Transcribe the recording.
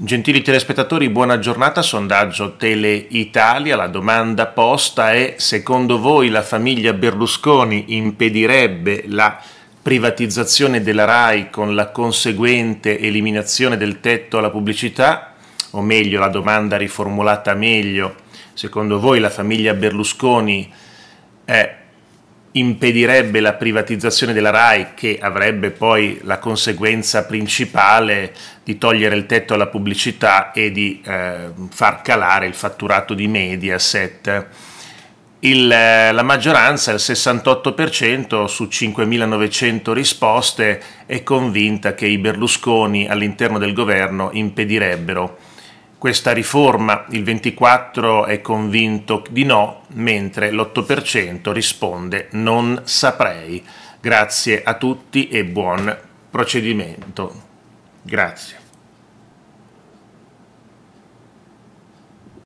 Gentili telespettatori, buona giornata. Sondaggio Tele Italia. La domanda posta è: secondo voi la famiglia Berlusconi impedirebbe la privatizzazione della RAI con la conseguente eliminazione del tetto alla pubblicità? O meglio, la domanda riformulata meglio: secondo voi la famiglia Berlusconi è impedirebbe la privatizzazione della RAI che avrebbe poi la conseguenza principale di togliere il tetto alla pubblicità e di eh, far calare il fatturato di Mediaset. Il, eh, la maggioranza, il 68% su 5.900 risposte, è convinta che i Berlusconi all'interno del governo impedirebbero questa riforma il 24% è convinto di no, mentre l'8% risponde non saprei. Grazie a tutti e buon procedimento. Grazie.